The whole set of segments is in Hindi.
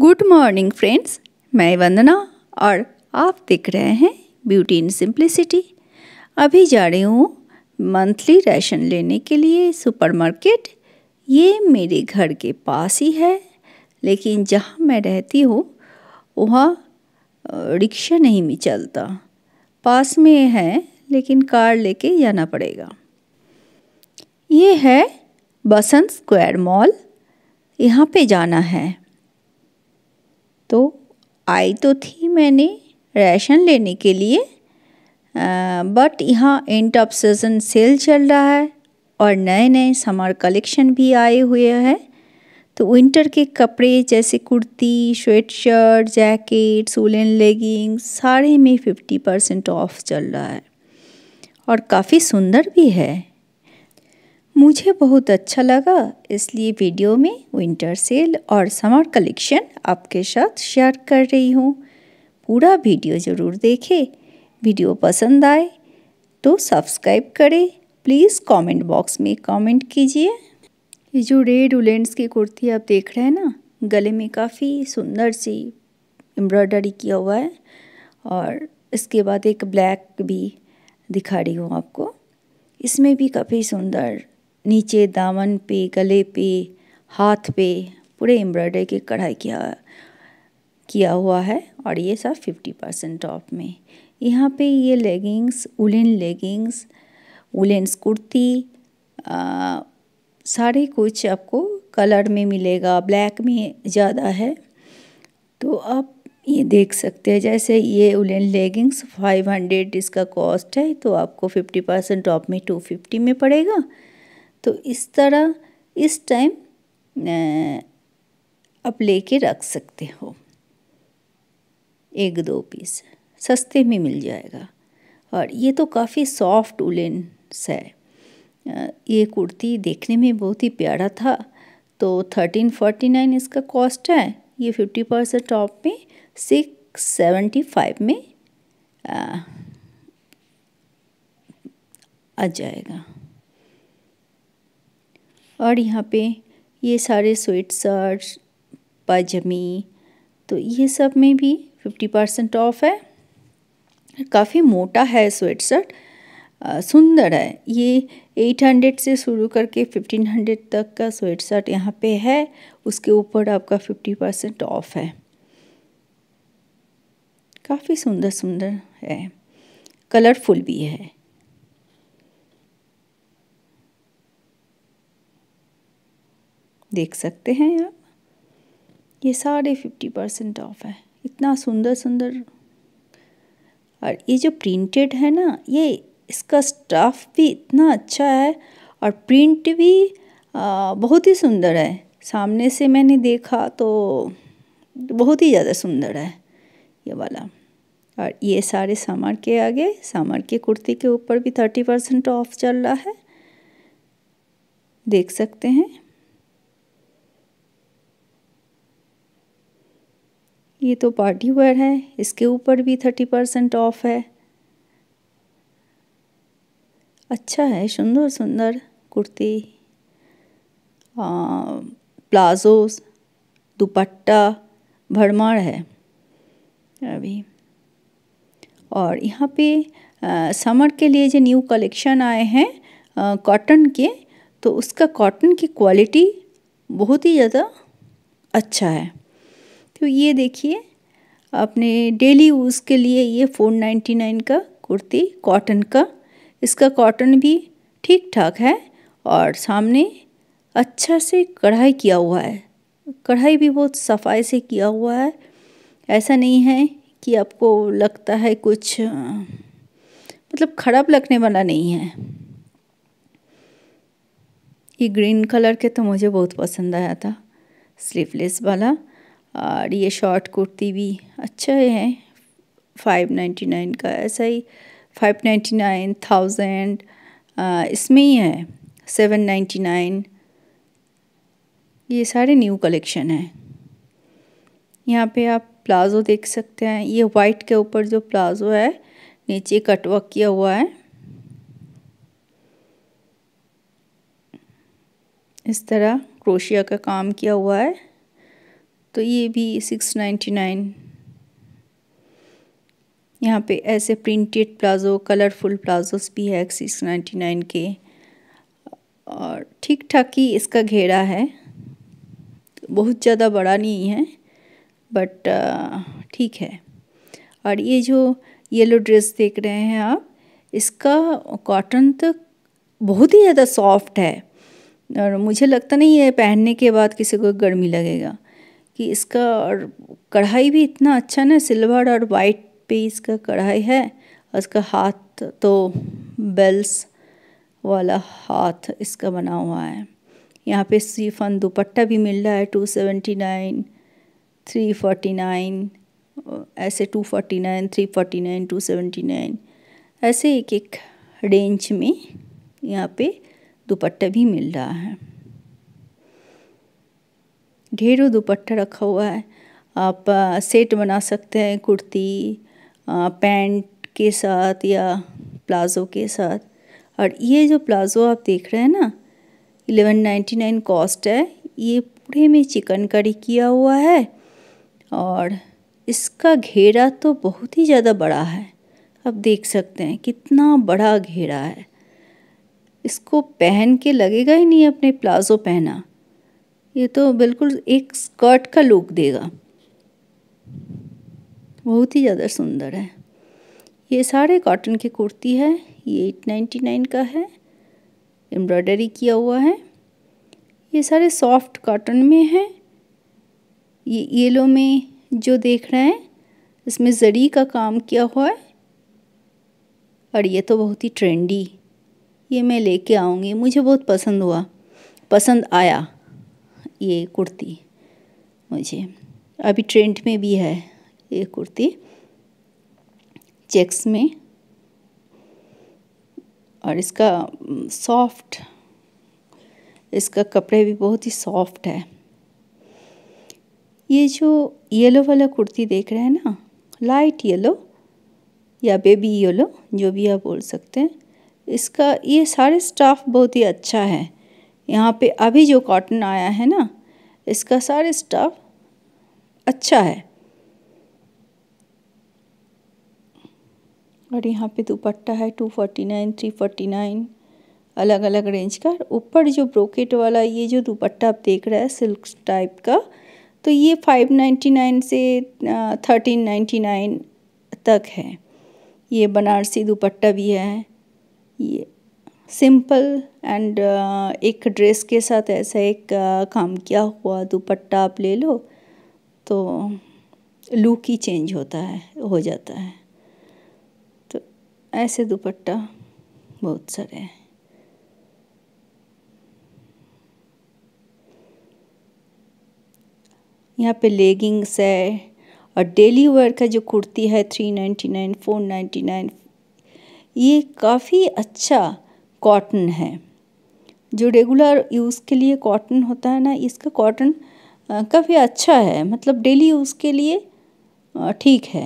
गुड मॉर्निंग फ्रेंड्स मैं वंदना और आप देख रहे हैं ब्यूटी इन सिंप्लिसिटी अभी जा रही हूँ मंथली राशन लेने के लिए सुपरमार्केट ये मेरे घर के पास ही है लेकिन जहाँ मैं रहती हूँ वहाँ रिक्शा नहीं मिल चलता पास में है लेकिन कार लेके जाना पड़ेगा ये है बसंत स्क्वायर मॉल यहाँ पे जाना है तो आई तो थी मैंने राशन लेने के लिए बट यहाँ एंड ऑफ सीजन सेल चल रहा है और नए नए समर कलेक्शन भी आए हुए हैं तो विंटर के कपड़े जैसे kurti sweat shirt jacket woollen legging सारे में फिफ्टी परसेंट ऑफ चल रहा है और काफ़ी सुंदर भी है मुझे बहुत अच्छा लगा इसलिए वीडियो में विंटर सेल और समर कलेक्शन आपके साथ शेयर कर रही हूँ पूरा वीडियो ज़रूर देखें वीडियो पसंद आए तो सब्सक्राइब करें प्लीज़ कमेंट बॉक्स में कमेंट कीजिए ये जो रेड उलेंड्स की कुर्ती आप देख रहे हैं ना गले में काफ़ी सुंदर सी एम्ब्रॉयडरी किया हुआ है और इसके बाद एक ब्लैक भी दिखा रही हूँ आपको इसमें भी काफ़ी सुंदर नीचे दामन पे गले पे हाथ पे पूरे एम्ब्रॉयडरी की कढ़ाई किया किया हुआ है और ये सब फिफ्टी परसेंट ऑफ में यहाँ पे ये leggings woollen leggings woollens kurti सारे कुछ आपको कलर में मिलेगा ब्लैक में ज़्यादा है तो आप ये देख सकते हैं जैसे ये उलन लेगिंग्स फाइव हंड्रेड इसका कॉस्ट है तो आपको फिफ्टी परसेंट ऑफ में टू फिफ्टी में पड़ेगा तो इस तरह इस टाइम आप ले कर रख सकते हो एक दो पीस सस्ते में मिल जाएगा और ये तो काफ़ी सॉफ्ट उलेन है ये कुर्ती देखने में बहुत ही प्यारा था तो थर्टीन फोर्टी नाइन इसका कॉस्ट है ये फिफ्टी परसेंट टॉप में सिक्स सेवेंटी फाइव में आ, आ जाएगा और यहाँ पे ये सारे स्वेट शर्ट पाजमी तो ये सब में भी फिफ्टी परसेंट ऑफ है काफ़ी मोटा है स्वेट शर्ट सुंदर है ये एट हंड्रेड से शुरू करके फिफ्टीन हंड्रेड तक का स्वेट शर्ट यहाँ पे है उसके ऊपर आपका फिफ्टी परसेंट ऑफ है काफ़ी सुंदर सुंदर है कलरफुल भी है देख सकते हैं आप ये साढ़े फिफ्टी परसेंट ऑफ है इतना सुंदर सुंदर और ये जो प्रिंटेड है ना ये इसका स्टाफ भी इतना अच्छा है और प्रिंट भी बहुत ही सुंदर है सामने से मैंने देखा तो बहुत ही ज़्यादा सुंदर है ये वाला और ये सारे सामर के आगे सामर के कुर्ती के ऊपर भी थर्टी परसेंट ऑफ चल रहा है देख सकते हैं ये तो पार्टी वेयर है इसके ऊपर भी थर्टी परसेंट ऑफ है अच्छा है सुंदर सुंदर कुर्ती प्लाजोस दुपट्टा भरमार है अभी और यहाँ पे आ, समर के लिए जो न्यू कलेक्शन आए हैं कॉटन के तो उसका कॉटन की क्वालिटी बहुत ही ज़्यादा अच्छा है तो ये देखिए अपने डेली यूज़ के लिए ये फोर नाइन्टी नाइन का कुर्ती कॉटन का इसका कॉटन भी ठीक ठाक है और सामने अच्छा से कढ़ाई किया हुआ है कढ़ाई भी बहुत सफाई से किया हुआ है ऐसा नहीं है कि आपको लगता है कुछ मतलब खराब लगने वाला नहीं है ये ग्रीन कलर के तो मुझे बहुत पसंद आया था स्लीवलेस वाला और ये शॉर्ट कुर्ती भी अच्छा है फाइव नाइन्टी नाइन का ऐसा ही फाइव नाइन्टी नाइन थाउजेंड इसमें ही है सेवन नाइन्टी नाइन ये सारे न्यू कलेक्शन हैं यहाँ पे आप प्लाज़ो देख सकते हैं ये वाइट के ऊपर जो प्लाज़ो है नीचे कटवर्क किया हुआ है इस तरह क्रोशिया का काम किया हुआ है तो ये भी सिक्स नाइन्टी नाइन यहाँ पे ऐसे प्रिंटेड प्लाज़ो कलरफुल प्लाज़ोस भी है सिक्स नाइन्टी नाइन के और ठीक ठाक ही इसका घेरा है बहुत ज़्यादा बड़ा नहीं है बट ठीक है और ये जो येलो ड्रेस देख रहे हैं आप इसका कॉटन तो बहुत ही ज़्यादा सॉफ्ट है और मुझे लगता नहीं है पहनने के बाद किसी को गर्मी लगेगा कि इसका और कढ़ाई भी इतना अच्छा ना सिल्वर और वाइट पे इसका कढ़ाई है और इसका हाथ तो बेल्स वाला हाथ इसका बना हुआ है यहाँ पे सीफन दुपट्टा भी मिल रहा है two seventy nine three forty nine ऐसे two forty nine three forty nine two seventy nine ऐसे एक एक रेंज में यहाँ पे दुपट्टा भी मिल रहा है ढेरों दुपट्टा रखा हुआ है आप सेट बना सकते हैं कुर्ती पैंट के साथ या प्लाज़ो के साथ और ये जो प्लाज़ो आप देख रहे हैं ना एलेवन नाइन्टी नाइन कॉस्ट है ये पूरे में चिकनकारी किया हुआ है और इसका घेरा तो बहुत ही ज़्यादा बड़ा है आप देख सकते हैं कितना बड़ा घेरा है इसको पहन के लगेगा ही नहीं अपने प्लाज़ो पहना ये तो बिल्कुल एक स्कर्ट का लुक देगा बहुत ही ज़्यादा सुंदर है ये सारे कॉटन की कुर्ती है ये एट नाइन्टी नाइन का है एम्ब्रॉयडरी किया हुआ है ये सारे सॉफ्ट कॉटन में है ये येलो में जो देख रहे हैं इसमें जरी का काम किया हुआ है और ये तो बहुत ही ट्रेंडी ये मैं लेके आऊँगी मुझे बहुत पसंद हुआ पसंद आया ये कुर्ती मुझे अभी ट्रेंड में भी है ये कुर्ती चेक्स में और इसका सॉफ्ट इसका कपड़े भी बहुत ही सॉफ्ट है ये जो येलो वाला कुर्ती देख रहे हैं ना लाइट येलो या बेबी येलो जो भी आप बोल सकते हैं इसका ये सारे स्टाफ बहुत ही अच्छा है यहाँ पे अभी जो कॉटन आया है ना इसका सारे स्टाफ अच्छा है और यहाँ पे दुपट्टा है two forty nine three forty nine अलग अलग रेंज का ऊपर जो ब्रोकेट वाला ये जो दुपट्टा आप देख रहे हैं सिल्क टाइप का तो ये फाइव नाइन्टी नाइन से थर्टीन नाइन्टी नाइन तक है ये बनारसी दुपट्टा भी है ये सिंपल एंड uh, एक ड्रेस के साथ ऐसा एक uh, काम किया हुआ दुपट्टा आप ले लो तो लुक ही चेंज होता है हो जाता है तो ऐसे दुपट्टा बहुत सारे हैं यहाँ पे लेगिंग्स है और डेली वेयर का जो कुर्ती है three ninety nine four ninety nine ये काफ़ी अच्छा कॉटन है जो रेगुलर यूज़ के लिए कॉटन होता है ना इसका कॉटन काफ़ी अच्छा है मतलब डेली यूज़ के लिए ठीक है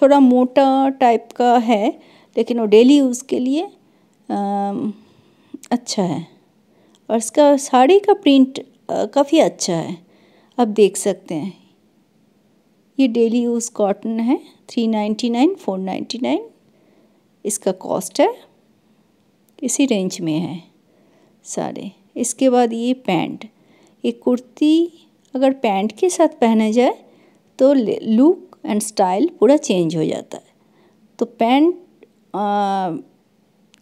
थोड़ा मोटा टाइप का है लेकिन वो डेली यूज़ के लिए अच्छा है और इसका साड़ी का प्रिंट काफ़ी अच्छा है आप देख सकते हैं ये डेली यूज़ कॉटन है three ninety nine four ninety nine इसका कॉस्ट है इसी रेंज में है सारे इसके बाद ये पैंट ये कुर्ती अगर पैंट के साथ पहना जाए तो लुक एंड स्टाइल पूरा चेंज हो जाता है तो पैंट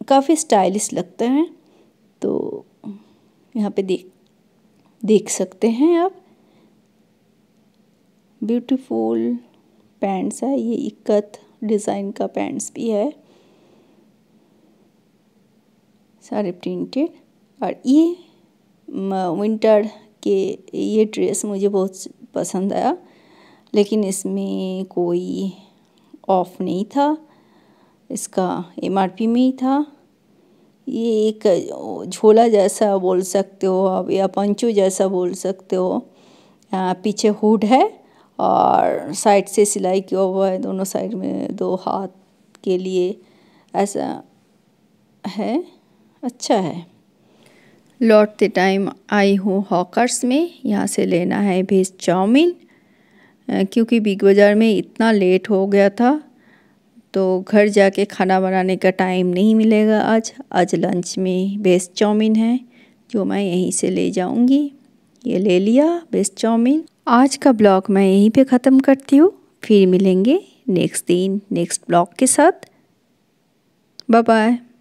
काफ़ी स्टाइलिश लगता है तो यहाँ पे देख देख सकते हैं आप ब्यूटीफुल पैंट्स है ये इक्कत डिज़ाइन का पैंट्स भी है सारे प्रिंटेड और ये विंटर के ये ड्रेस मुझे बहुत पसंद आया लेकिन इसमें कोई ऑफ नहीं था इसका एमआरपी में ही था ये एक झोला जैसा बोल सकते हो अब या पंचो जैसा बोल सकते हो पीछे हुड है और साइड से सिलाई किया हुआ है दोनों साइड में दो हाथ के लिए ऐसा है अच्छा है लौटते टाइम आई हूँ हॉकर्स में यहाँ से लेना है भेज चाउमीन क्योंकि बिग बाज़ार में इतना लेट हो गया था तो घर जाके खाना बनाने का टाइम नहीं मिलेगा आज आज लंच में भेज चाउमीन है जो मैं यहीं से ले जाऊँगी ये ले लिया भेज चाउमीन आज का ब्लॉग मैं यहीं पे ख़त्म करती हूँ फिर मिलेंगे नेक्स्ट दिन नेक्स्ट ब्लॉग के साथ बाय